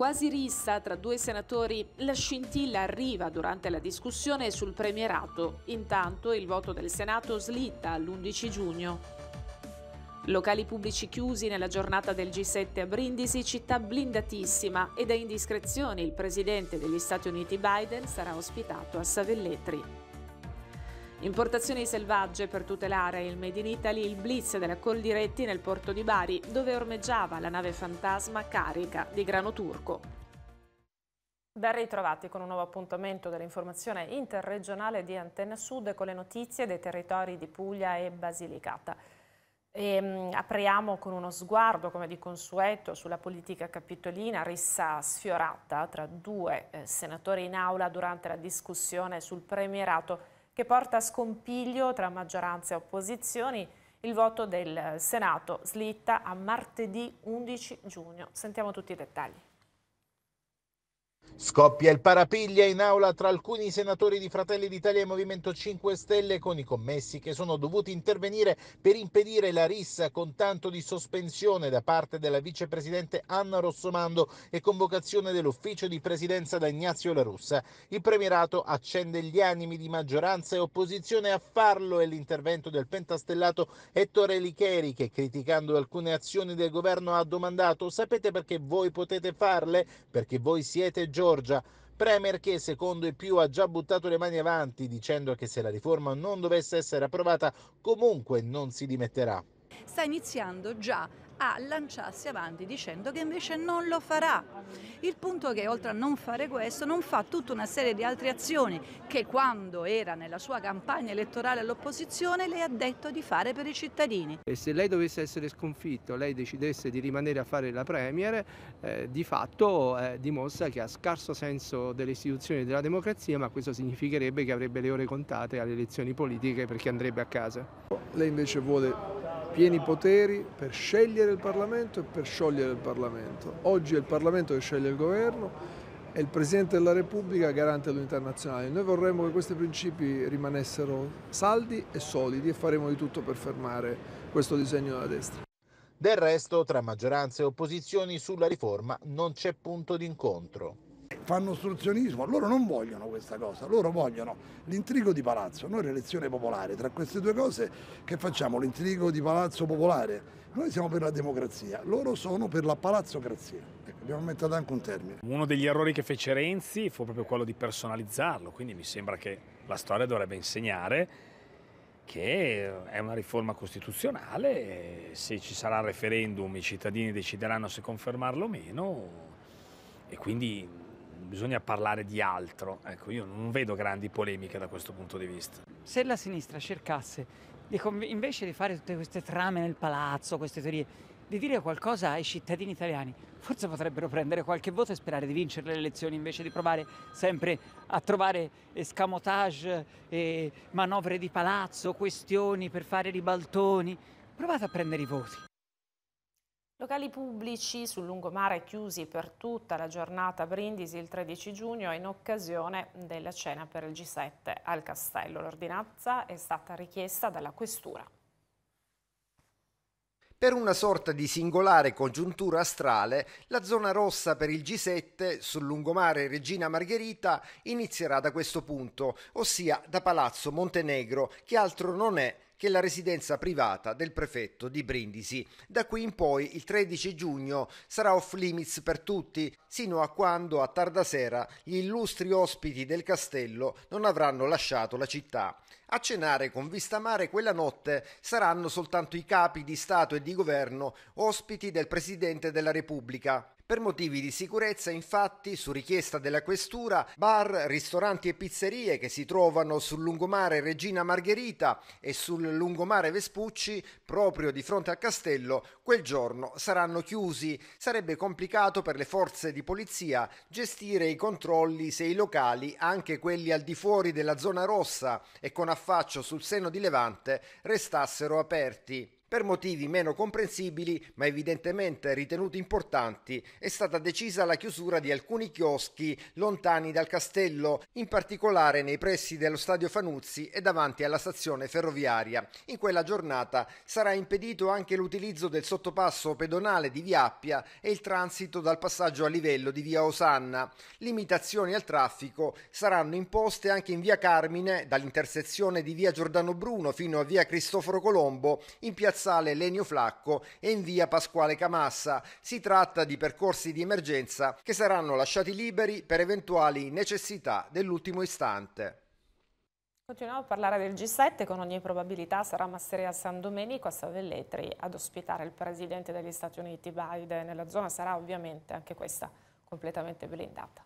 Quasi rissa tra due senatori, la scintilla arriva durante la discussione sul premierato. Intanto il voto del Senato slitta l'11 giugno. Locali pubblici chiusi nella giornata del G7 a Brindisi, città blindatissima e da indiscrezioni il presidente degli Stati Uniti Biden sarà ospitato a Savelletri. Importazioni selvagge per tutelare il Made in Italy, il blitz della Coldiretti nel porto di Bari, dove ormeggiava la nave fantasma carica di grano turco. Ben ritrovati con un nuovo appuntamento dell'informazione interregionale di Antenna Sud con le notizie dei territori di Puglia e Basilicata. E, ehm, apriamo con uno sguardo, come di consueto, sulla politica capitolina, rissa sfiorata tra due eh, senatori in aula durante la discussione sul premierato che porta a scompiglio tra maggioranza e opposizioni. Il voto del Senato slitta a martedì 11 giugno. Sentiamo tutti i dettagli. Scoppia il parapiglia in aula tra alcuni senatori di Fratelli d'Italia e Movimento 5 Stelle con i commessi che sono dovuti intervenire per impedire la rissa con tanto di sospensione da parte della vicepresidente Anna Rossomando e convocazione dell'ufficio di presidenza da Ignazio La Russa. Il premierato accende gli animi di maggioranza e opposizione a farlo e l'intervento del pentastellato Ettore Licheri che criticando alcune azioni del governo ha domandato sapete perché voi potete farle? Perché voi siete giovani Giorgia, Premier che secondo i più ha già buttato le mani avanti dicendo che se la riforma non dovesse essere approvata comunque non si dimetterà sta iniziando già a lanciarsi avanti dicendo che invece non lo farà. Il punto è che oltre a non fare questo non fa tutta una serie di altre azioni che quando era nella sua campagna elettorale all'opposizione le ha detto di fare per i cittadini. E se lei dovesse essere sconfitto, lei decidesse di rimanere a fare la Premier, eh, di fatto eh, dimostra che ha scarso senso delle istituzioni e della democrazia, ma questo significherebbe che avrebbe le ore contate alle elezioni politiche perché andrebbe a casa. Lei invece vuole pieni poteri per scegliere il Parlamento e per sciogliere il Parlamento. Oggi è il Parlamento che sceglie il governo e il Presidente della Repubblica garante l'unità nazionale. Noi vorremmo che questi principi rimanessero saldi e solidi e faremo di tutto per fermare questo disegno della destra. Del resto, tra maggioranza e opposizioni sulla riforma non c'è punto d'incontro fanno ostruzionismo, loro non vogliono questa cosa, loro vogliono l'intrigo di palazzo, noi l'elezione popolare, tra queste due cose che facciamo l'intrigo di palazzo popolare? Noi siamo per la democrazia, loro sono per la palazzocrazia. Ecco, abbiamo inventato anche un termine. Uno degli errori che fece Renzi fu proprio quello di personalizzarlo, quindi mi sembra che la storia dovrebbe insegnare che è una riforma costituzionale, se ci sarà referendum i cittadini decideranno se confermarlo o meno e quindi bisogna parlare di altro. Ecco, io non vedo grandi polemiche da questo punto di vista. Se la sinistra cercasse, di invece di fare tutte queste trame nel palazzo, queste teorie, di dire qualcosa ai cittadini italiani, forse potrebbero prendere qualche voto e sperare di vincere le elezioni invece di provare sempre a trovare escamotage, eh, manovre di palazzo, questioni per fare ribaltoni. Provate a prendere i voti. Locali pubblici sul lungomare chiusi per tutta la giornata Brindisi il 13 giugno in occasione della cena per il G7 al Castello. L'ordinanza è stata richiesta dalla Questura. Per una sorta di singolare congiuntura astrale, la zona rossa per il G7 sul lungomare Regina Margherita inizierà da questo punto, ossia da Palazzo Montenegro, che altro non è che è la residenza privata del prefetto di Brindisi. Da qui in poi il 13 giugno sarà off limits per tutti, sino a quando a tarda sera gli illustri ospiti del castello non avranno lasciato la città. A cenare con vista mare quella notte saranno soltanto i capi di Stato e di Governo ospiti del Presidente della Repubblica per motivi di sicurezza, infatti, su richiesta della questura, bar, ristoranti e pizzerie che si trovano sul lungomare Regina Margherita e sul lungomare Vespucci, proprio di fronte al castello, quel giorno saranno chiusi. Sarebbe complicato per le forze di polizia gestire i controlli se i locali, anche quelli al di fuori della zona rossa e con affaccio sul seno di Levante, restassero aperti. Per motivi meno comprensibili, ma evidentemente ritenuti importanti, è stata decisa la chiusura di alcuni chioschi lontani dal castello, in particolare nei pressi dello stadio Fanuzzi e davanti alla stazione ferroviaria. In quella giornata sarà impedito anche l'utilizzo del sottopasso pedonale di Via Appia e il transito dal passaggio a livello di Via Osanna. Limitazioni al traffico saranno imposte anche in Via Carmine, dall'intersezione di Via Giordano Bruno fino a Via Cristoforo Colombo, in piazza piazzale Lenio Flacco e in via Pasquale Camassa. Si tratta di percorsi di emergenza che saranno lasciati liberi per eventuali necessità dell'ultimo istante. Continuiamo a parlare del G7, con ogni probabilità sarà Masseria San Domenico a Savelletri ad ospitare il presidente degli Stati Uniti Biden. La zona sarà ovviamente anche questa completamente blindata.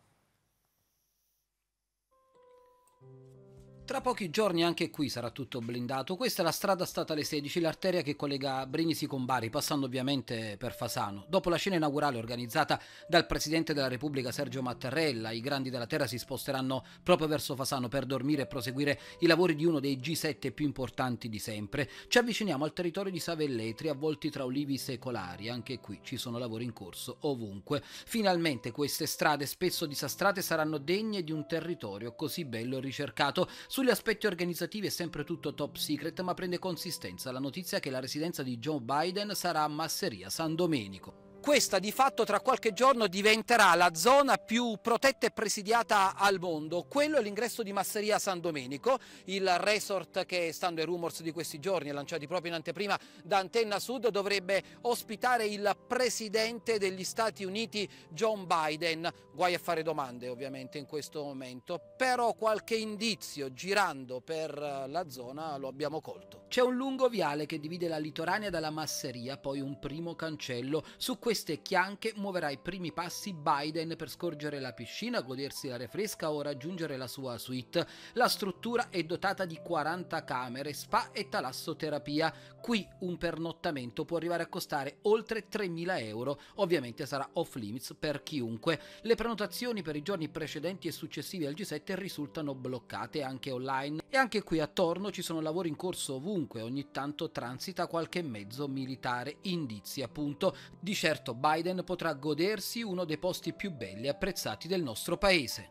Tra pochi giorni anche qui sarà tutto blindato. Questa è la strada statale 16, l'arteria che collega Brignisi con Bari, passando ovviamente per Fasano. Dopo la scena inaugurale organizzata dal Presidente della Repubblica Sergio Mattarella, i grandi della terra si sposteranno proprio verso Fasano per dormire e proseguire i lavori di uno dei G7 più importanti di sempre. Ci avviciniamo al territorio di Savelletri, avvolti tra olivi secolari. Anche qui ci sono lavori in corso ovunque. Finalmente queste strade, spesso disastrate, saranno degne di un territorio così bello e ricercato sugli aspetti organizzativi è sempre tutto top secret, ma prende consistenza la notizia che la residenza di Joe Biden sarà a Masseria San Domenico questa di fatto tra qualche giorno diventerà la zona più protetta e presidiata al mondo. Quello è l'ingresso di Masseria San Domenico, il resort che, stando ai rumors di questi giorni, lanciati proprio in anteprima da Antenna Sud, dovrebbe ospitare il presidente degli Stati Uniti John Biden. Guai a fare domande ovviamente in questo momento, però qualche indizio girando per eh, la zona lo abbiamo colto. C'è un lungo viale che divide la litoranea dalla Masseria, poi un primo cancello. Su questo queste chianche muoverà i primi passi Biden per scorgere la piscina, godersi l'aria fresca o raggiungere la sua suite. La struttura è dotata di 40 camere, spa e talassoterapia. Qui un pernottamento può arrivare a costare oltre 3.000 euro, ovviamente sarà off limits per chiunque. Le prenotazioni per i giorni precedenti e successivi al G7 risultano bloccate anche online e anche qui attorno ci sono lavori in corso ovunque, ogni tanto transita qualche mezzo militare, indizi appunto. Di certo Biden potrà godersi uno dei posti più belli e apprezzati del nostro paese.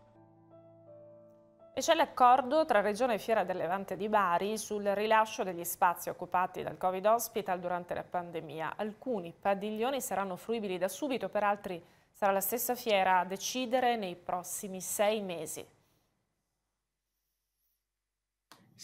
E c'è l'accordo tra Regione Fiera del Levante di Bari sul rilascio degli spazi occupati dal Covid Hospital durante la pandemia. Alcuni padiglioni saranno fruibili da subito, per altri sarà la stessa fiera a decidere nei prossimi sei mesi.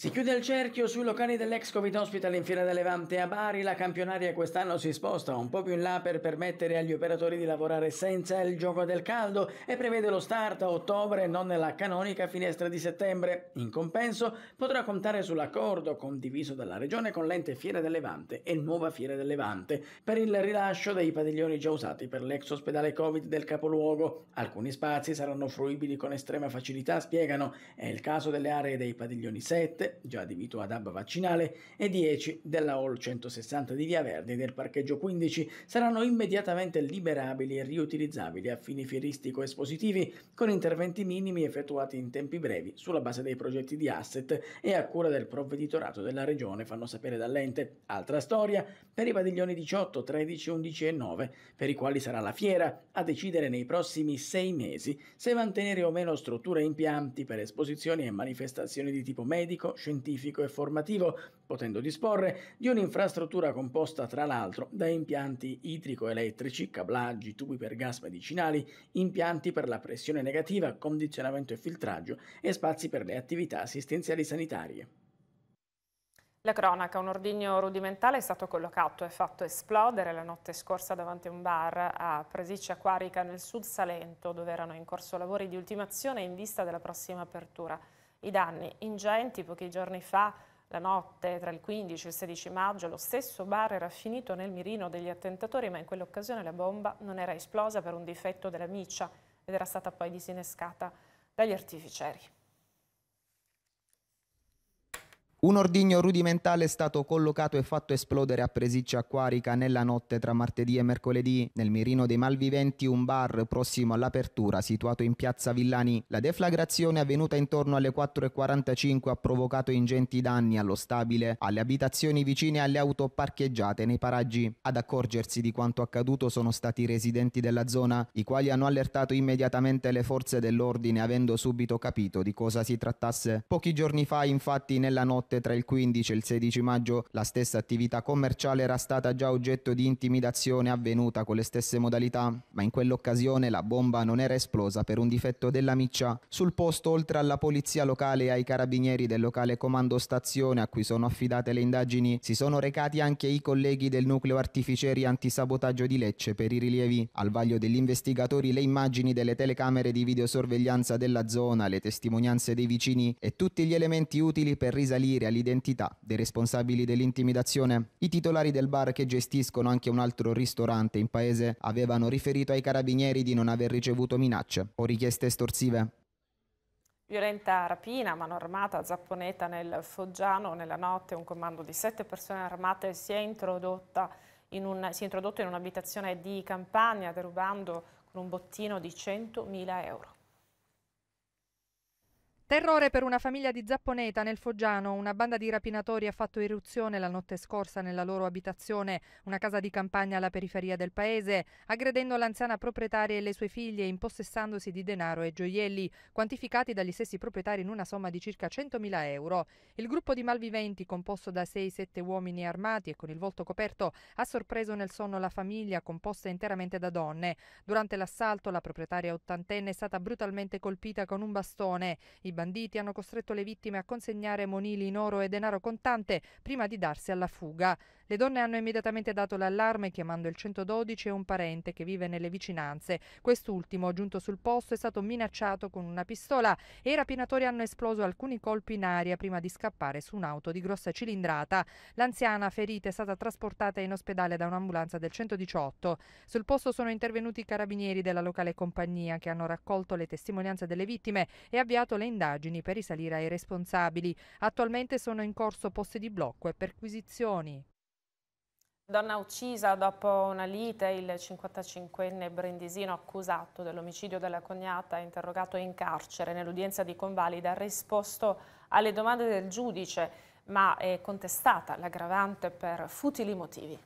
Si chiude il cerchio sui locali dell'ex Covid Hospital in Fiera del Levante a Bari. La campionaria quest'anno si sposta un po' più in là per permettere agli operatori di lavorare senza il gioco del caldo e prevede lo start a ottobre e non nella canonica finestra di settembre. In compenso potrà contare sull'accordo condiviso dalla Regione con l'ente Fiera del Levante e Nuova Fiera del Levante per il rilascio dei padiglioni già usati per l'ex ospedale Covid del capoluogo. Alcuni spazi saranno fruibili con estrema facilità, spiegano. È il caso delle aree dei padiglioni 7 già adibito ad hub vaccinale, e 10 della Hall 160 di Via Verdi del parcheggio 15 saranno immediatamente liberabili e riutilizzabili a fini fieristico-espositivi con interventi minimi effettuati in tempi brevi sulla base dei progetti di asset e a cura del provveditorato della regione, fanno sapere dall'ente. Altra storia per i padiglioni 18, 13, 11 e 9, per i quali sarà la fiera a decidere nei prossimi sei mesi se mantenere o meno strutture e impianti per esposizioni e manifestazioni di tipo medico, scientifico e formativo, potendo disporre di un'infrastruttura composta tra l'altro da impianti idrico-elettrici, cablaggi, tubi per gas medicinali, impianti per la pressione negativa, condizionamento e filtraggio e spazi per le attività assistenziali sanitarie. La cronaca, un ordigno rudimentale è stato collocato e fatto esplodere la notte scorsa davanti a un bar a Presiccia Quarica nel sud Salento, dove erano in corso lavori di ultimazione in vista della prossima apertura i danni ingenti pochi giorni fa la notte tra il 15 e il 16 maggio lo stesso bar era finito nel mirino degli attentatori, ma in quell'occasione la bomba non era esplosa per un difetto della miccia ed era stata poi disinnescata dagli artificieri. Un ordigno rudimentale è stato collocato e fatto esplodere a Presiccia Acquarica nella notte tra martedì e mercoledì. Nel mirino dei malviventi un bar prossimo all'apertura situato in piazza Villani. La deflagrazione avvenuta intorno alle 4.45 ha provocato ingenti danni allo stabile, alle abitazioni vicine e alle auto parcheggiate nei paraggi. Ad accorgersi di quanto accaduto sono stati i residenti della zona, i quali hanno allertato immediatamente le forze dell'ordine avendo subito capito di cosa si trattasse. Pochi giorni fa infatti nella notte notte tra il 15 e il 16 maggio la stessa attività commerciale era stata già oggetto di intimidazione avvenuta con le stesse modalità, ma in quell'occasione la bomba non era esplosa per un difetto della miccia. Sul posto, oltre alla polizia locale e ai carabinieri del locale comando stazione a cui sono affidate le indagini, si sono recati anche i colleghi del nucleo artificieri antisabotaggio di Lecce per i rilievi. Al vaglio degli investigatori le immagini delle telecamere di videosorveglianza della zona, le testimonianze dei vicini e tutti gli elementi utili per risalire sfuggire all'identità dei responsabili dell'intimidazione. I titolari del bar che gestiscono anche un altro ristorante in paese avevano riferito ai carabinieri di non aver ricevuto minacce o richieste estorsive. Violenta rapina, mano armata, zapponeta nel Foggiano. Nella notte un comando di sette persone armate si è, un, si è introdotto in un'abitazione di campagna derubando con un bottino di 100.000 euro. Terrore per una famiglia di Zapponeta nel Foggiano. Una banda di rapinatori ha fatto irruzione la notte scorsa nella loro abitazione, una casa di campagna alla periferia del paese, aggredendo l'anziana proprietaria e le sue figlie, impossessandosi di denaro e gioielli, quantificati dagli stessi proprietari in una somma di circa 100.000 euro. Il gruppo di malviventi, composto da 6-7 uomini armati e con il volto coperto, ha sorpreso nel sonno la famiglia, composta interamente da donne. Durante l'assalto, la proprietaria ottantenne è stata brutalmente colpita con un bastone. I banditi hanno costretto le vittime a consegnare monili in oro e denaro contante prima di darsi alla fuga. Le donne hanno immediatamente dato l'allarme chiamando il 112 e un parente che vive nelle vicinanze. Quest'ultimo, giunto sul posto, è stato minacciato con una pistola e i rapinatori hanno esploso alcuni colpi in aria prima di scappare su un'auto di grossa cilindrata. L'anziana ferita è stata trasportata in ospedale da un'ambulanza del 118. Sul posto sono intervenuti i carabinieri della locale compagnia che hanno raccolto le testimonianze delle vittime e avviato le indagini per risalire ai responsabili. Attualmente sono in corso posti di blocco e perquisizioni. Donna uccisa dopo una lite, il 55enne brindisino accusato dell'omicidio della cognata interrogato in carcere nell'udienza di convalida ha risposto alle domande del giudice ma è contestata l'aggravante per futili motivi.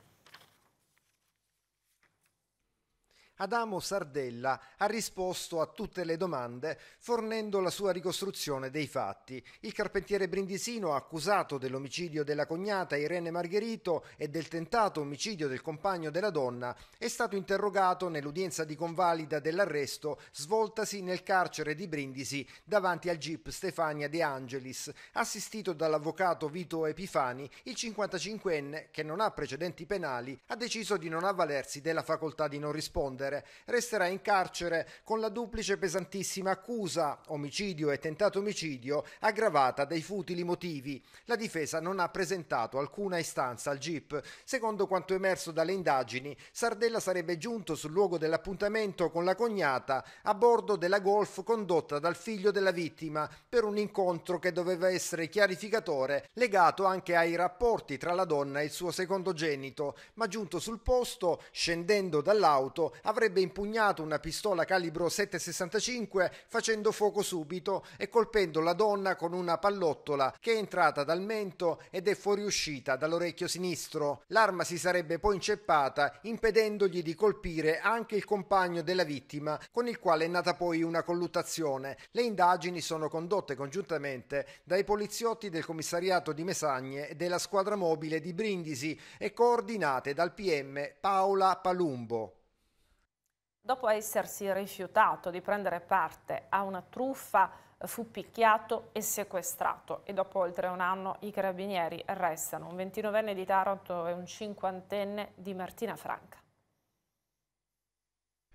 Adamo Sardella ha risposto a tutte le domande fornendo la sua ricostruzione dei fatti. Il carpentiere brindisino accusato dell'omicidio della cognata Irene Margherito e del tentato omicidio del compagno della donna è stato interrogato nell'udienza di convalida dell'arresto svoltasi nel carcere di Brindisi davanti al GIP Stefania De Angelis, assistito dall'avvocato Vito Epifani, il 55enne che non ha precedenti penali, ha deciso di non avvalersi della facoltà di non rispondere rispondere. Resterà in carcere con la duplice pesantissima accusa, omicidio e tentato omicidio, aggravata dai futili motivi. La difesa non ha presentato alcuna istanza al GIP. Secondo quanto emerso dalle indagini, Sardella sarebbe giunto sul luogo dell'appuntamento con la cognata a bordo della Golf condotta dal figlio della vittima per un incontro che doveva essere chiarificatore legato anche ai rapporti tra la donna e il suo secondogenito, ma giunto sul posto, scendendo dall'auto, avrebbe avrebbe impugnato una pistola calibro 7,65 facendo fuoco subito e colpendo la donna con una pallottola che è entrata dal mento ed è fuoriuscita dall'orecchio sinistro. L'arma si sarebbe poi inceppata impedendogli di colpire anche il compagno della vittima con il quale è nata poi una colluttazione. Le indagini sono condotte congiuntamente dai poliziotti del commissariato di Mesagne e della squadra mobile di Brindisi e coordinate dal PM Paola Palumbo. Dopo essersi rifiutato di prendere parte a una truffa, eh, fu picchiato e sequestrato e dopo oltre un anno i carabinieri arrestano un 29enne di Taranto e un cinquantenne di Martina Franca.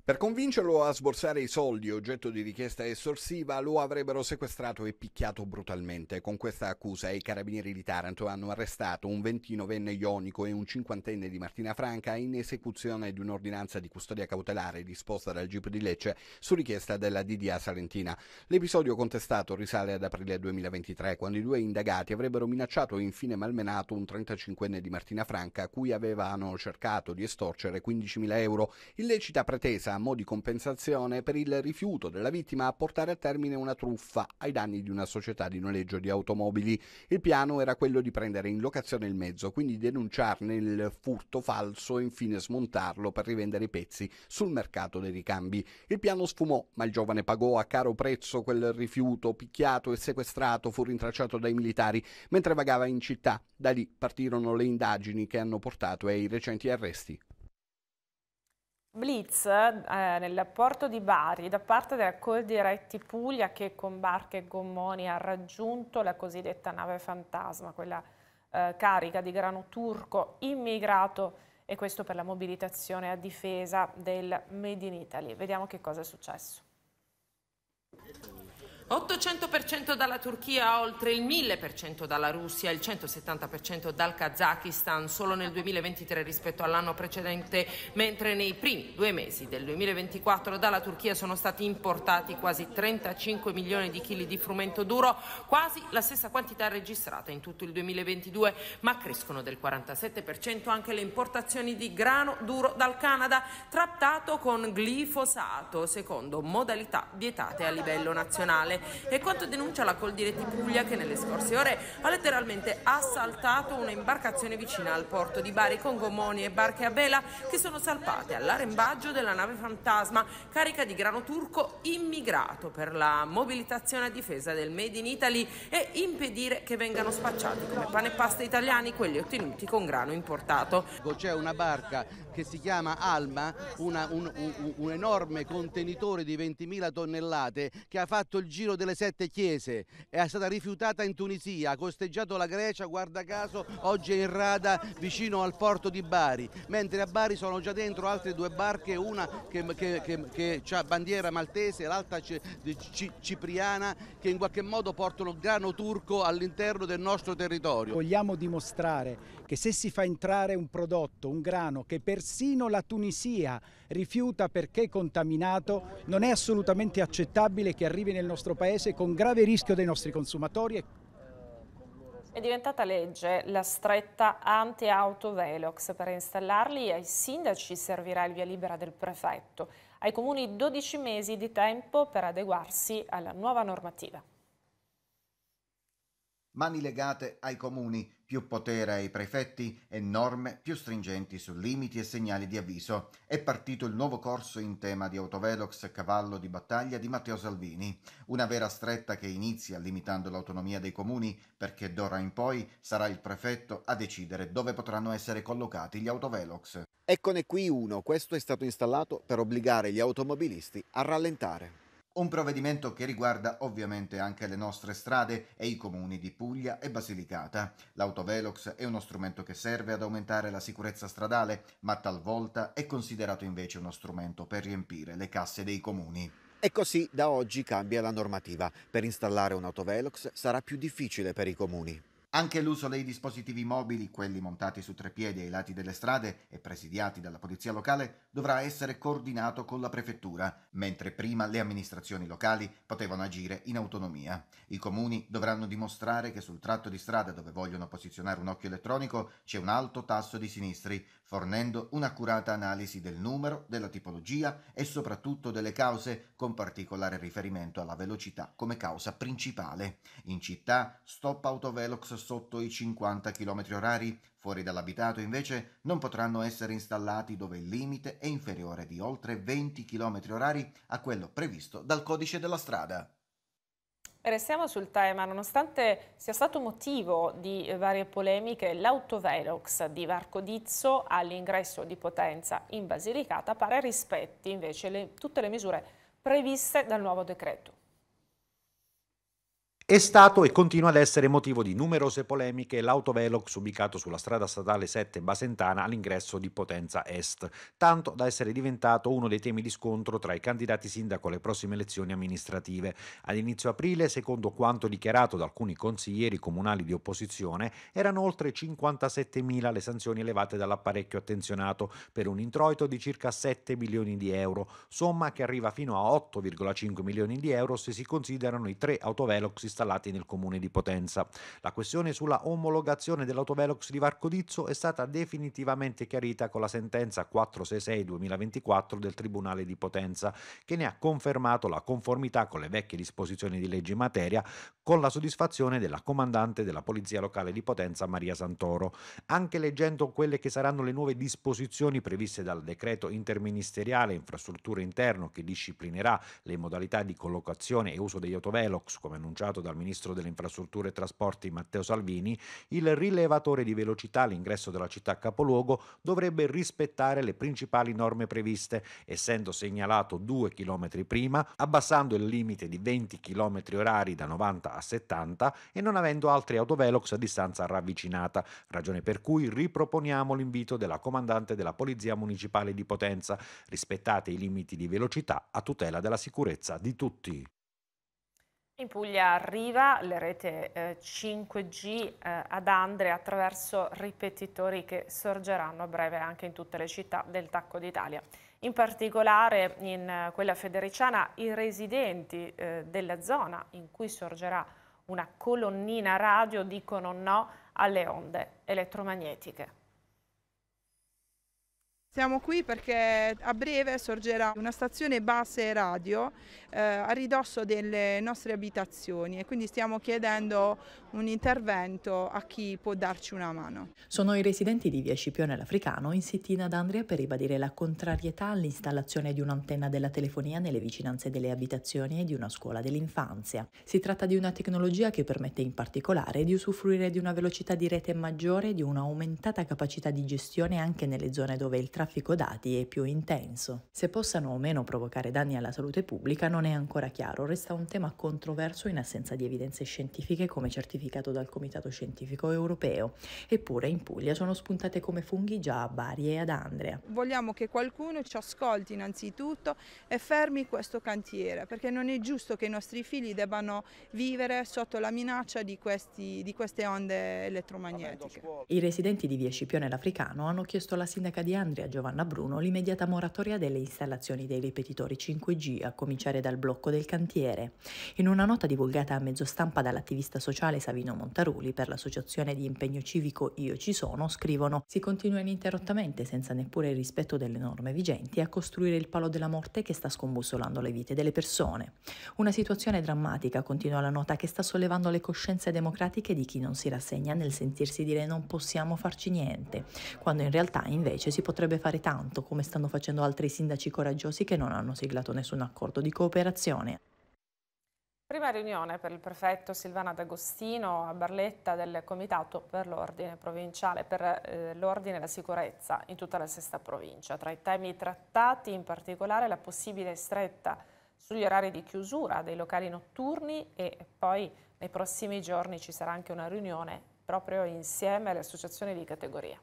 Per convincerlo a sborsare i soldi oggetto di richiesta estorsiva lo avrebbero sequestrato e picchiato brutalmente. Con questa accusa i carabinieri di Taranto hanno arrestato un 29enne ionico e un cinquantenne di Martina Franca in esecuzione di un'ordinanza di custodia cautelare disposta dal GIP di Lecce su richiesta della DDA Salentina. L'episodio contestato risale ad aprile 2023 quando i due indagati avrebbero minacciato e infine malmenato un 35enne di Martina Franca cui avevano cercato di estorcere 15.000 euro. Illecita pretesa grammo di compensazione per il rifiuto della vittima a portare a termine una truffa ai danni di una società di noleggio di automobili. Il piano era quello di prendere in locazione il mezzo, quindi denunciarne il furto falso e infine smontarlo per rivendere i pezzi sul mercato dei ricambi. Il piano sfumò, ma il giovane pagò a caro prezzo quel rifiuto, picchiato e sequestrato, fu rintracciato dai militari mentre vagava in città. Da lì partirono le indagini che hanno portato ai recenti arresti blitz eh, nel porto di Bari da parte della Coldiretti Puglia che con barche e gommoni ha raggiunto la cosiddetta nave fantasma, quella eh, carica di grano turco immigrato e questo per la mobilitazione a difesa del Made in Italy. Vediamo che cosa è successo. 800% dalla Turchia, oltre il 1000% dalla Russia, il 170% dal Kazakistan solo nel 2023 rispetto all'anno precedente, mentre nei primi due mesi del 2024 dalla Turchia sono stati importati quasi 35 milioni di chili di frumento duro, quasi la stessa quantità registrata in tutto il 2022, ma crescono del 47% anche le importazioni di grano duro dal Canada, trattato con glifosato, secondo modalità vietate a livello nazionale e quanto denuncia la Coldiretti Puglia che nelle scorse ore ha letteralmente assaltato un'imbarcazione vicina al porto di Bari con gomoni e barche a vela che sono salpate all'arembaggio della nave fantasma carica di grano turco immigrato per la mobilitazione a difesa del Made in Italy e impedire che vengano spacciati come pane e pasta italiani quelli ottenuti con grano importato. C'è una barca che si chiama Alma, una, un, un, un, enorme contenitore di 20.000 tonnellate che ha fatto il giro delle sette chiese, è stata rifiutata in Tunisia, ha costeggiato la Grecia, guarda caso, oggi è in rada vicino al porto di Bari, mentre a Bari sono già dentro altre due barche, una che, che, che, che ha bandiera maltese, e l'altra cipriana, che in qualche modo portano grano turco all'interno del nostro territorio. Vogliamo dimostrare che se si fa entrare un prodotto, un grano che per persino la Tunisia rifiuta perché contaminato, non è assolutamente accettabile che arrivi nel nostro paese con grave rischio dei nostri consumatori è diventata legge la stretta anti-autovelox. Per installarli ai sindaci servirà il via libera del prefetto. Ai comuni 12 mesi di tempo per adeguarsi alla nuova normativa mani legate ai comuni, più potere ai prefetti e norme più stringenti su limiti e segnali di avviso. È partito il nuovo corso in tema di autovelox cavallo di battaglia di Matteo Salvini, una vera stretta che inizia limitando l'autonomia dei comuni perché d'ora in poi sarà il prefetto a decidere dove potranno essere collocati gli autovelox. Eccone qui uno, questo è stato installato per obbligare gli automobilisti a rallentare. Un provvedimento che riguarda ovviamente anche le nostre strade e i comuni di Puglia e Basilicata. L'autovelox è uno strumento che serve ad aumentare la sicurezza stradale, ma talvolta è considerato invece uno strumento per riempire le casse dei comuni. E così da oggi cambia la normativa. Per installare un autovelox sarà più difficile per i comuni. Anche l'uso dei dispositivi mobili, quelli montati su tre piedi ai lati delle strade e presidiati dalla polizia locale, dovrà essere coordinato con la prefettura, mentre prima le amministrazioni locali potevano agire in autonomia. I comuni dovranno dimostrare che sul tratto di strada dove vogliono posizionare un occhio elettronico c'è un alto tasso di sinistri, fornendo un'accurata analisi del numero, della tipologia e soprattutto delle cause, con particolare riferimento alla velocità come causa principale. In città, stop autovelox sotto i 50 km h fuori dall'abitato invece non potranno essere installati dove il limite è inferiore di oltre 20 km h a quello previsto dal codice della strada. Restiamo sul tema, nonostante sia stato motivo di eh, varie polemiche, l'autovelox di Varco Dizzo all'ingresso di Potenza in Basilicata pare rispetti invece le, tutte le misure previste dal nuovo decreto. È stato e continua ad essere motivo di numerose polemiche l'autovelox ubicato sulla strada statale 7 Basentana all'ingresso di Potenza Est, tanto da essere diventato uno dei temi di scontro tra i candidati sindaco alle prossime elezioni amministrative. All'inizio aprile, secondo quanto dichiarato da alcuni consiglieri comunali di opposizione, erano oltre 57.000 le sanzioni elevate dall'apparecchio attenzionato per un introito di circa 7 milioni di euro, somma che arriva fino a 8,5 milioni di euro se si considerano i tre autovelox installati nel comune di Potenza. La questione sulla omologazione dell'autovelox di Varcodizzo è stata definitivamente chiarita con la sentenza 466-2024 del Tribunale di Potenza, che ne ha confermato la conformità con le vecchie disposizioni di legge in materia, con la soddisfazione della comandante della Polizia Locale di Potenza Maria Santoro. Anche leggendo quelle che saranno le nuove disposizioni previste dal decreto interministeriale infrastrutture interno che disciplinerà le modalità di collocazione e uso degli autovelox, come annunciato da dal ministro delle infrastrutture e trasporti Matteo Salvini, il rilevatore di velocità all'ingresso della città capoluogo dovrebbe rispettare le principali norme previste, essendo segnalato 2 km prima, abbassando il limite di 20 km orari da 90 a 70 e non avendo altri autovelox a distanza ravvicinata, ragione per cui riproponiamo l'invito della comandante della Polizia Municipale di Potenza, rispettate i limiti di velocità a tutela della sicurezza di tutti. In Puglia arriva la rete eh, 5G eh, ad Andre attraverso ripetitori che sorgeranno a breve anche in tutte le città del Tacco d'Italia. In particolare in eh, quella federiciana i residenti eh, della zona in cui sorgerà una colonnina radio dicono no alle onde elettromagnetiche. Siamo qui perché a breve sorgerà una stazione base radio eh, a ridosso delle nostre abitazioni e quindi stiamo chiedendo un intervento a chi può darci una mano. Sono i residenti di Via Scipione l'Africano in sittina d'Andria per ribadire la contrarietà all'installazione di un'antenna della telefonia nelle vicinanze delle abitazioni e di una scuola dell'infanzia. Si tratta di una tecnologia che permette in particolare di usufruire di una velocità di rete maggiore e di un'aumentata capacità di gestione anche nelle zone dove il traffico dati è più intenso. Se possano o meno provocare danni alla salute pubblica non è ancora chiaro, resta un tema controverso in assenza di evidenze scientifiche come certificato dal Comitato Scientifico Europeo. Eppure in Puglia sono spuntate come funghi già a Bari e ad Andrea. Vogliamo che qualcuno ci ascolti innanzitutto e fermi questo cantiere, perché non è giusto che i nostri figli debbano vivere sotto la minaccia di, questi, di queste onde elettromagnetiche. I residenti di Via Scipione l'Africano hanno chiesto alla sindaca di Andrea Giovanna Bruno l'immediata moratoria delle installazioni dei ripetitori 5G, a cominciare dal blocco del cantiere. In una nota divulgata a mezzo stampa dall'attivista sociale Savino Montaruli per l'associazione di impegno civico Io ci sono, scrivono Si continua ininterrottamente, senza neppure il rispetto delle norme vigenti, a costruire il palo della morte che sta scombussolando le vite delle persone. Una situazione drammatica, continua la nota, che sta sollevando le coscienze democratiche di chi non si rassegna nel sentirsi dire non possiamo farci niente, quando in realtà invece si potrebbe fare tanto come stanno facendo altri sindaci coraggiosi che non hanno siglato nessun accordo di cooperazione. Prima riunione per il prefetto Silvana D'Agostino a Barletta del Comitato per l'Ordine Provinciale per eh, l'Ordine e la Sicurezza in tutta la sesta provincia. Tra i temi trattati in particolare la possibile stretta sugli orari di chiusura dei locali notturni e poi nei prossimi giorni ci sarà anche una riunione proprio insieme alle associazioni di categoria.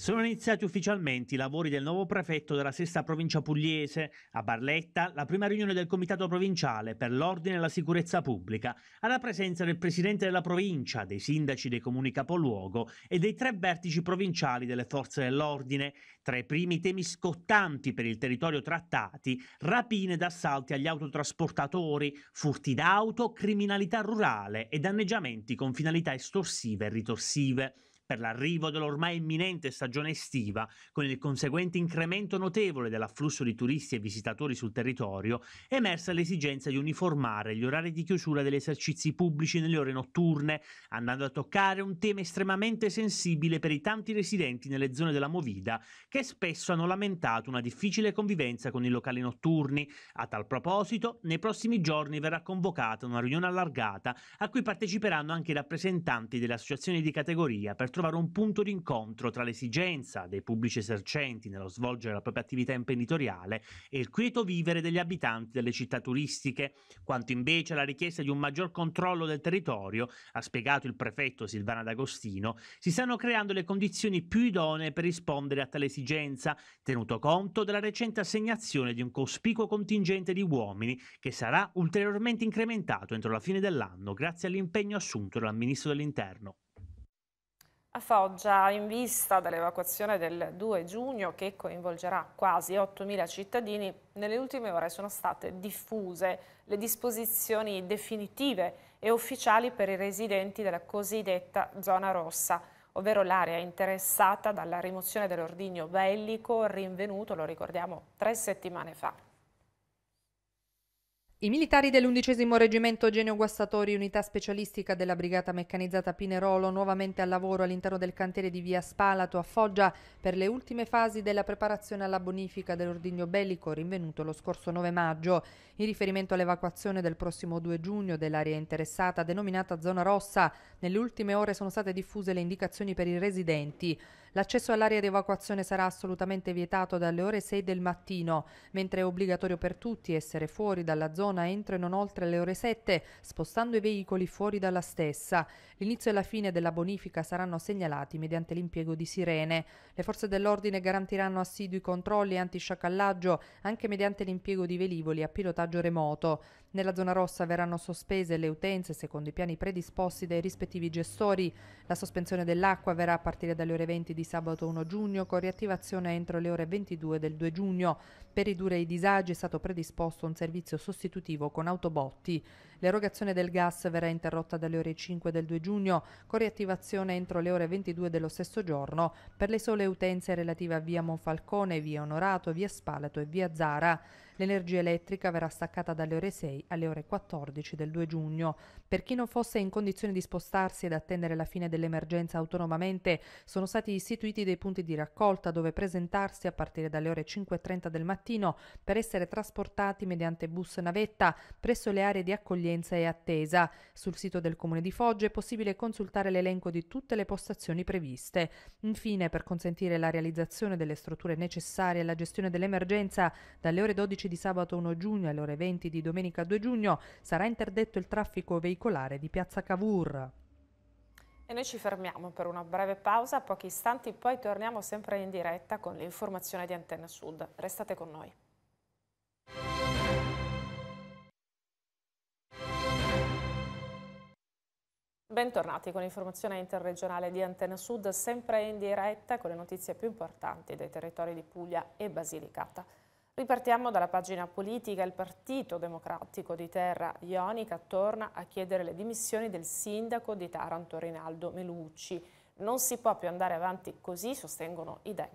Sono iniziati ufficialmente i lavori del nuovo prefetto della sesta provincia pugliese. A Barletta, la prima riunione del Comitato Provinciale per l'Ordine e la Sicurezza Pubblica, alla presenza del Presidente della provincia, dei sindaci dei comuni capoluogo e dei tre vertici provinciali delle forze dell'ordine. Tra i primi temi scottanti per il territorio trattati, rapine ed assalti agli autotrasportatori, furti d'auto, criminalità rurale e danneggiamenti con finalità estorsive e ritorsive per l'arrivo dell'ormai imminente stagione estiva, con il conseguente incremento notevole dell'afflusso di turisti e visitatori sul territorio, è emersa l'esigenza di uniformare gli orari di chiusura degli esercizi pubblici nelle ore notturne, andando a toccare un tema estremamente sensibile per i tanti residenti nelle zone della Movida, che spesso hanno lamentato una difficile convivenza con i locali notturni. A tal proposito, nei prossimi giorni verrà convocata una riunione allargata a cui parteciperanno anche i rappresentanti delle associazioni di categoria per trovare un punto d'incontro tra l'esigenza dei pubblici esercenti nello svolgere la propria attività imprenditoriale e il quieto vivere degli abitanti delle città turistiche, quanto invece alla richiesta di un maggior controllo del territorio, ha spiegato il prefetto Silvana D'Agostino, si stanno creando le condizioni più idonee per rispondere a tale esigenza, tenuto conto della recente assegnazione di un cospicuo contingente di uomini che sarà ulteriormente incrementato entro la fine dell'anno grazie all'impegno assunto dal Ministro dell'Interno. A Foggia, in vista dell'evacuazione del 2 giugno che coinvolgerà quasi 8.000 cittadini, nelle ultime ore sono state diffuse le disposizioni definitive e ufficiali per i residenti della cosiddetta zona rossa, ovvero l'area interessata dalla rimozione dell'ordigno bellico rinvenuto, lo ricordiamo, tre settimane fa. I militari dell'undicesimo reggimento Genio Guastatori, unità specialistica della brigata meccanizzata Pinerolo, nuovamente al lavoro all'interno del cantiere di via Spalato a Foggia per le ultime fasi della preparazione alla bonifica dell'ordigno bellico rinvenuto lo scorso 9 maggio. In riferimento all'evacuazione del prossimo 2 giugno dell'area interessata, denominata zona rossa, nelle ultime ore sono state diffuse le indicazioni per i residenti. L'accesso all'area di evacuazione sarà assolutamente vietato dalle ore 6 del mattino, mentre è obbligatorio per tutti essere fuori dalla zona entro e non oltre le ore 7, spostando i veicoli fuori dalla stessa. L'inizio e la fine della bonifica saranno segnalati mediante l'impiego di sirene. Le forze dell'ordine garantiranno assidui controlli antisciacallaggio anche mediante l'impiego di velivoli a pilotaggio remoto. Nella zona rossa verranno sospese le utenze secondo i piani predisposti dai rispettivi gestori. La sospensione dell'acqua verrà a partire dalle ore 20 di sabato 1 giugno con riattivazione entro le ore 22 del 2 giugno. Per ridurre i disagi è stato predisposto un servizio sostitutivo con autobotti. L'erogazione del gas verrà interrotta dalle ore 5 del 2 giugno con riattivazione entro le ore 22 dello stesso giorno per le sole utenze relative a via Monfalcone, via Onorato, via Spalato e via Zara. L'energia elettrica verrà staccata dalle ore 6 alle ore 14 del 2 giugno. Per chi non fosse in condizione di spostarsi ed attendere la fine dell'emergenza autonomamente, sono stati istituiti dei punti di raccolta dove presentarsi a partire dalle ore 5.30 del mattino per essere trasportati mediante bus navetta presso le aree di accoglienza e attesa. Sul sito del Comune di Foggia è possibile consultare l'elenco di tutte le postazioni previste. Infine, per consentire la realizzazione delle strutture necessarie alla gestione dell'emergenza, dalle ore 12 di sabato 1 giugno e alle ore 20 di domenica 2 giugno sarà interdetto il traffico veicolare di Piazza Cavour. E noi ci fermiamo per una breve pausa, pochi istanti, poi torniamo sempre in diretta con l'informazione di Antenna Sud. Restate con noi. Bentornati con l'informazione interregionale di Antenna Sud, sempre in diretta con le notizie più importanti dei territori di Puglia e Basilicata. Ripartiamo dalla pagina politica. Il Partito Democratico di Terra Ionica torna a chiedere le dimissioni del sindaco di Taranto Rinaldo Melucci. Non si può più andare avanti così, sostengono i Dem.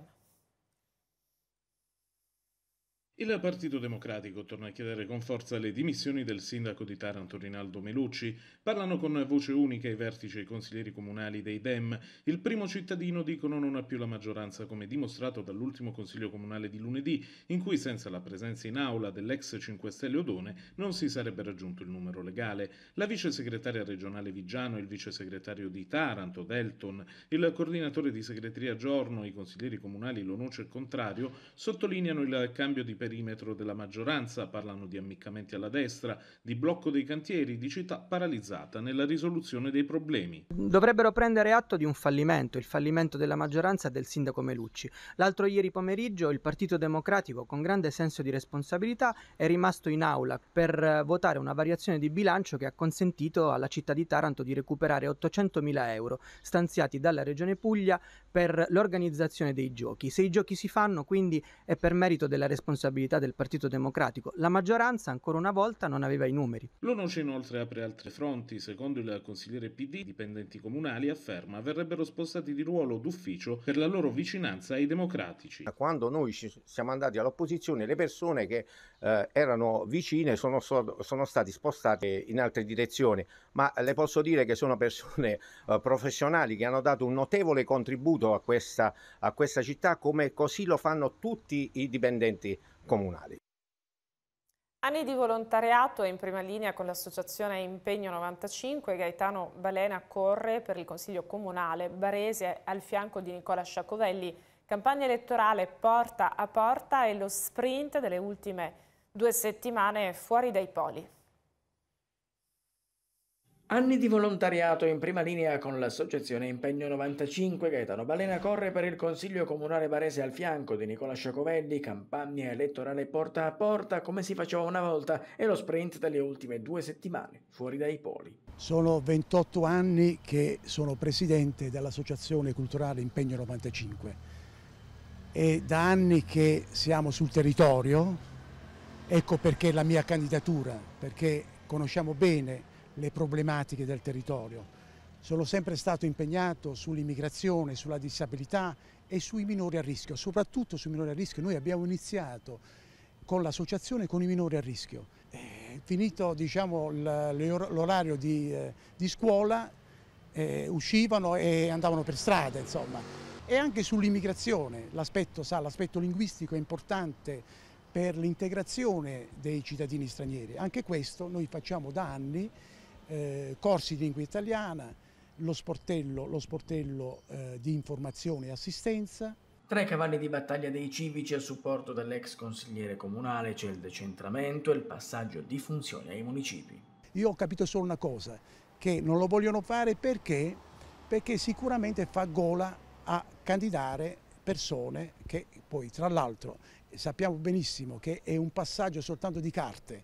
Il Partito Democratico torna a chiedere con forza le dimissioni del sindaco di Taranto Rinaldo Melucci. Parlano con voce unica i vertici e i consiglieri comunali dei Dem. Il primo cittadino, dicono, non ha più la maggioranza, come dimostrato dall'ultimo consiglio comunale di lunedì, in cui senza la presenza in aula dell'ex 5 Stelle Odone non si sarebbe raggiunto il numero legale. La vice segretaria regionale Vigiano, il vice segretario di Taranto, Delton, il coordinatore di segreteria Giorno, i consiglieri comunali Lonoce e Contrario, sottolineano il cambio di perimetro della maggioranza, parlano di ammiccamenti alla destra, di blocco dei cantieri, di città paralizzata nella risoluzione dei problemi. Dovrebbero prendere atto di un fallimento, il fallimento della maggioranza del sindaco Melucci. L'altro ieri pomeriggio il Partito Democratico, con grande senso di responsabilità, è rimasto in aula per eh, votare una variazione di bilancio che ha consentito alla città di Taranto di recuperare 800 mila euro stanziati dalla Regione Puglia per l'organizzazione dei giochi. Se i giochi si fanno, quindi è per merito della responsabilità responsabilità del Partito Democratico. La maggioranza ancora una volta non aveva i numeri. L'ONUCE inoltre apre altri fronti. Secondo il consigliere PD, dipendenti comunali, afferma, verrebbero spostati di ruolo d'ufficio per la loro vicinanza ai democratici. Quando noi siamo andati all'opposizione, le persone che eh, erano vicine sono, sono state spostate in altre direzioni, ma le posso dire che sono persone eh, professionali che hanno dato un notevole contributo a questa, a questa città, come così lo fanno tutti i dipendenti comunali. Anni di volontariato in prima linea con l'associazione Impegno 95, Gaetano Balena corre per il Consiglio Comunale Barese al fianco di Nicola Sciacovelli, campagna elettorale porta a porta e lo sprint delle ultime due settimane fuori dai poli. Anni di volontariato in prima linea con l'associazione Impegno 95 Gaetano Balena corre per il Consiglio Comunale Varese al fianco di Nicola Sciacovelli, campagna elettorale porta a porta come si faceva una volta e lo sprint delle ultime due settimane fuori dai poli. Sono 28 anni che sono presidente dell'associazione culturale Impegno 95 e da anni che siamo sul territorio, ecco perché la mia candidatura, perché conosciamo bene le problematiche del territorio. Sono sempre stato impegnato sull'immigrazione, sulla disabilità e sui minori a rischio, soprattutto sui minori a rischio. Noi abbiamo iniziato con l'associazione con i minori a rischio. Eh, finito diciamo, l'orario di, eh, di, scuola eh, uscivano e andavano per strada. Insomma. E anche sull'immigrazione, l'aspetto linguistico è importante per l'integrazione dei cittadini stranieri. Anche questo noi facciamo da anni eh, corsi di lingua italiana, lo sportello, lo sportello eh, di informazione e assistenza. Tra i cavalli di battaglia dei civici a supporto dell'ex consigliere comunale c'è il decentramento e il passaggio di funzioni ai municipi. Io ho capito solo una cosa, che non lo vogliono fare perché, perché sicuramente fa gola a candidare persone che poi tra l'altro sappiamo benissimo che è un passaggio soltanto di carte,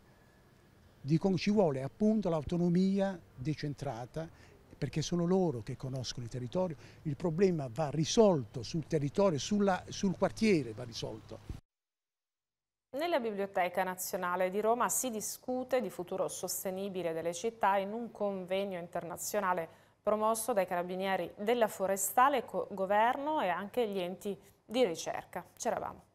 di come ci vuole appunto l'autonomia decentrata perché sono loro che conoscono il territorio, il problema va risolto sul territorio, sulla, sul quartiere va risolto. Nella Biblioteca Nazionale di Roma si discute di futuro sostenibile delle città in un convegno internazionale promosso dai carabinieri della Forestale, Governo e anche gli enti di ricerca. C'eravamo.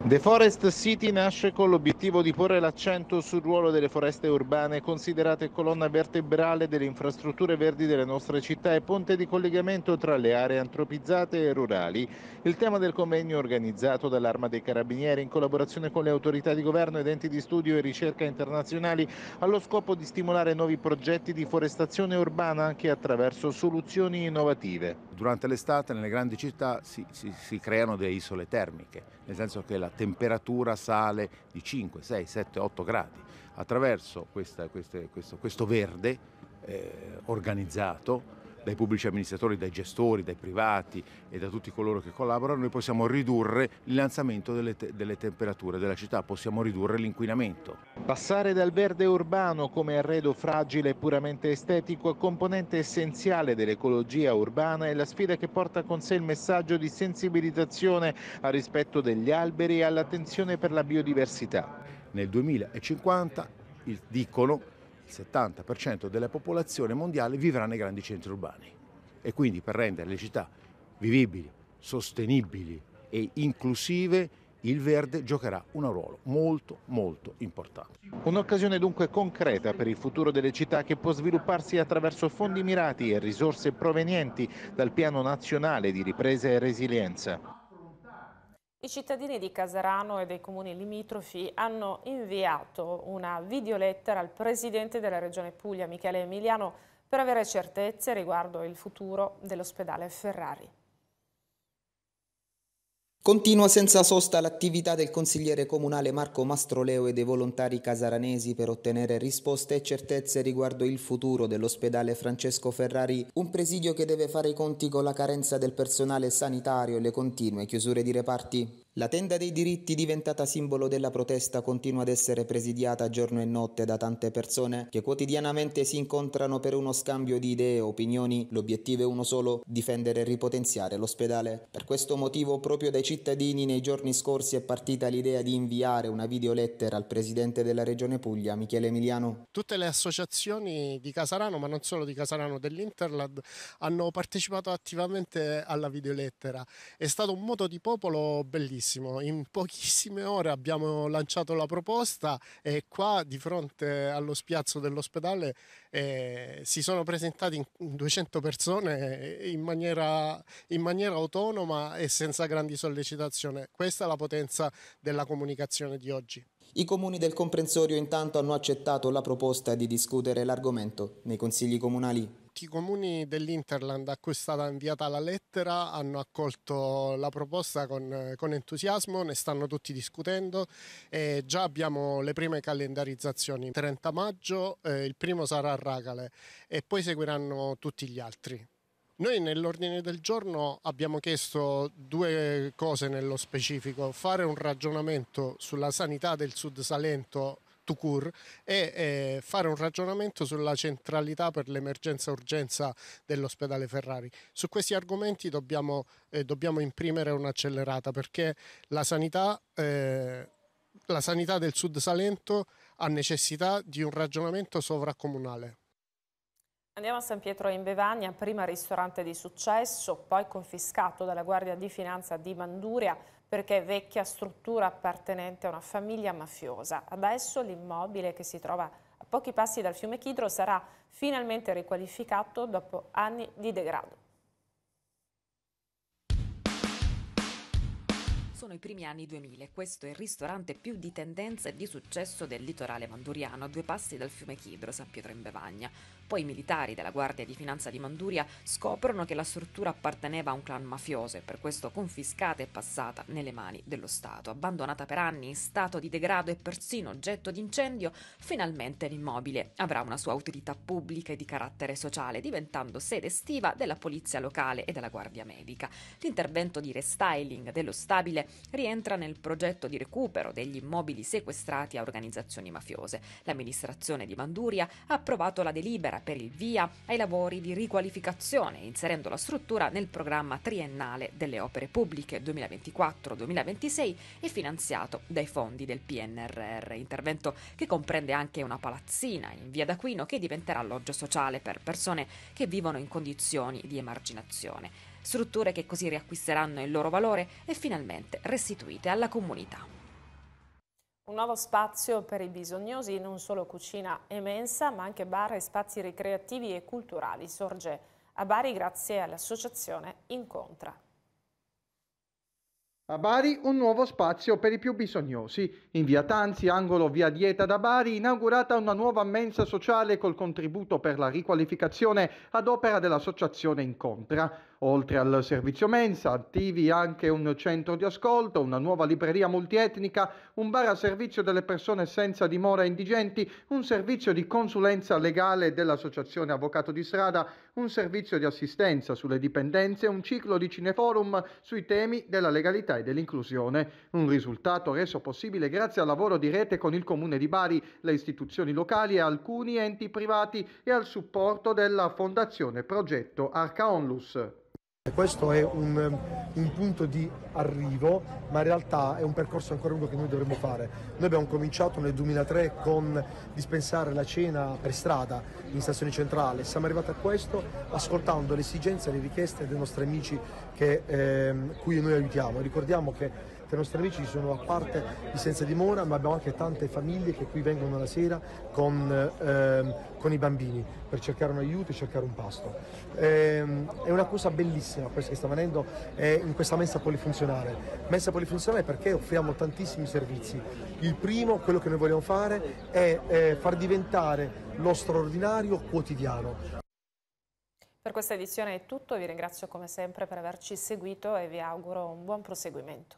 The Forest City nasce con l'obiettivo di porre l'accento sul ruolo delle foreste urbane considerate colonna vertebrale delle infrastrutture verdi delle nostre città e ponte di collegamento tra le aree antropizzate e rurali. Il tema del convegno organizzato dall'Arma dei Carabinieri in collaborazione con le autorità di governo ed enti di studio e ricerca internazionali ha lo scopo di stimolare nuovi progetti di forestazione urbana anche attraverso soluzioni innovative. Durante l'estate nelle grandi città si, si, si creano delle isole termiche, nel senso che la temperatura sale di 5, 6, 7, 8 gradi. Attraverso questa, queste, questo, questo, verde eh, organizzato dai pubblici amministratori, dai gestori, dai privati e da tutti coloro che collaborano, noi possiamo ridurre l'innalzamento delle, te delle temperature della città, possiamo ridurre l'inquinamento. Passare dal verde urbano come arredo fragile e puramente estetico a componente essenziale dell'ecologia urbana è la sfida che porta con sé il messaggio di sensibilizzazione al rispetto degli alberi e all'attenzione per la biodiversità. Nel 2050 dicono il 70% della popolazione mondiale vivrà nei grandi centri urbani e quindi per rendere le città vivibili, sostenibili e inclusive il verde giocherà un ruolo molto molto importante. Un'occasione dunque concreta per il futuro delle città che può svilupparsi attraverso fondi mirati e risorse provenienti dal Piano Nazionale di Ripresa e Resilienza. I cittadini di Casarano e dei comuni limitrofi hanno inviato una videolettera al presidente della regione Puglia, Michele Emiliano, per avere certezze riguardo il futuro dell'ospedale Ferrari. Continua senza sosta l'attività del consigliere comunale Marco Mastroleo e dei volontari casaranesi per ottenere risposte e certezze riguardo il futuro dell'ospedale Francesco Ferrari, un presidio che deve fare i conti con la carenza del personale sanitario e le continue chiusure di reparti. La tenda dei diritti, diventata simbolo della protesta, continua ad essere presidiata giorno e notte da tante persone che quotidianamente si incontrano per uno scambio di idee e opinioni. L'obiettivo è uno solo, difendere e ripotenziare l'ospedale. Per questo motivo, proprio dai cittadini, nei giorni scorsi è partita l'idea di inviare una videolettera al presidente della regione Puglia, Michele Emiliano. Tutte le associazioni di Casarano, ma non solo di Casarano, dell'Interland, hanno partecipato attivamente alla videolettera. È stato un moto di popolo bellissimo benissimo, in pochissime ore abbiamo lanciato la proposta e qua di fronte allo spiazzo dell'ospedale eh, si sono presentati 200 persone eh, in maniera, in maniera autonoma e senza grandi sollecitazioni. Questa è la potenza della comunicazione di oggi. I comuni del comprensorio intanto hanno accettato la proposta di discutere l'argomento nei consigli comunali tutti comuni dell'Interland a cui è stata inviata la lettera hanno accolto la proposta con, con entusiasmo, ne stanno tutti discutendo e già abbiamo le prime calendarizzazioni. 30 maggio eh, il primo sarà a Ragale e poi seguiranno tutti gli altri. Noi nell'ordine del giorno abbiamo chiesto due cose nello specifico, fare un ragionamento sulla sanità del Sud Salento Tucur e eh, fare un ragionamento sulla centralità per l'emergenza-urgenza dell'ospedale Ferrari. Su questi argomenti dobbiamo, eh, dobbiamo imprimere un'accelerata perché la sanità, eh, la sanità del Sud Salento ha necessità di un ragionamento sovracomunale. Andiamo a San Pietro in Bevagna, prima ristorante di successo, poi confiscato dalla Guardia di Finanza di Manduria perché è vecchia struttura appartenente a una famiglia mafiosa. Adesso l'immobile che si trova a pochi passi dal fiume Chidro sarà finalmente riqualificato dopo anni di degrado. Sono i primi anni 2000, e questo è il ristorante più di tendenza e di successo del litorale manduriano, a due passi dal fiume Chidro, San Pietro in Bevagna. Poi i militari della Guardia di Finanza di Manduria scoprono che la struttura apparteneva a un clan mafioso e per questo confiscata e passata nelle mani dello Stato. Abbandonata per anni in stato di degrado e persino oggetto di incendio, finalmente l'immobile avrà una sua utilità pubblica e di carattere sociale, diventando sede estiva della polizia locale e della Guardia Medica. L'intervento di restyling dello stabile rientra nel progetto di recupero degli immobili sequestrati a organizzazioni mafiose. L'amministrazione di Manduria ha approvato la delibera ancora per il via ai lavori di riqualificazione, inserendo la struttura nel programma triennale delle opere pubbliche 2024-2026 e finanziato dai fondi del PNRR, intervento che comprende anche una palazzina in via d'Aquino che diventerà alloggio sociale per persone che vivono in condizioni di emarginazione strutture che così riacquisteranno il loro valore e finalmente restituite alla comunità. Un nuovo spazio per i bisognosi, non solo cucina e mensa, ma anche bar e spazi ricreativi e culturali sorge a Bari grazie all'associazione Incontra. A Bari un nuovo spazio per i più bisognosi. In via Tanzi, angolo via Dieta da Bari, inaugurata una nuova mensa sociale col contributo per la riqualificazione ad opera dell'associazione Incontra. Oltre al servizio mensa, attivi anche un centro di ascolto, una nuova libreria multietnica, un bar a servizio delle persone senza dimora indigenti, un servizio di consulenza legale dell'Associazione Avvocato di Strada, un servizio di assistenza sulle dipendenze, un ciclo di cineforum sui temi della legalità e dell'inclusione. Un risultato reso possibile grazie al lavoro di rete con il Comune di Bari, le istituzioni locali e alcuni enti privati e al supporto della Fondazione Progetto Arca Arcaonlus. Questo è un, un, punto di arrivo, ma in realtà è un percorso ancora lungo che noi dovremmo fare. Noi abbiamo cominciato nel 2003 con dispensare la cena per strada in stazione centrale, siamo arrivati a questo ascoltando le esigenze e le richieste dei nostri amici che, eh, cui noi aiutiamo. Ricordiamo che i nostri amici ci sono a parte di Senza Dimora, ma abbiamo anche tante famiglie che qui vengono la sera con, ehm, con i bambini per cercare un aiuto e cercare un pasto. Ehm, è una cosa bellissima questa che sta avvenendo eh, in questa messa polifunzionale. Messa polifunzionale perché offriamo tantissimi servizi. Il primo, quello che noi vogliamo fare, è eh, far diventare lo straordinario quotidiano. Per questa edizione è tutto, vi ringrazio come sempre per averci seguito e vi auguro un buon proseguimento.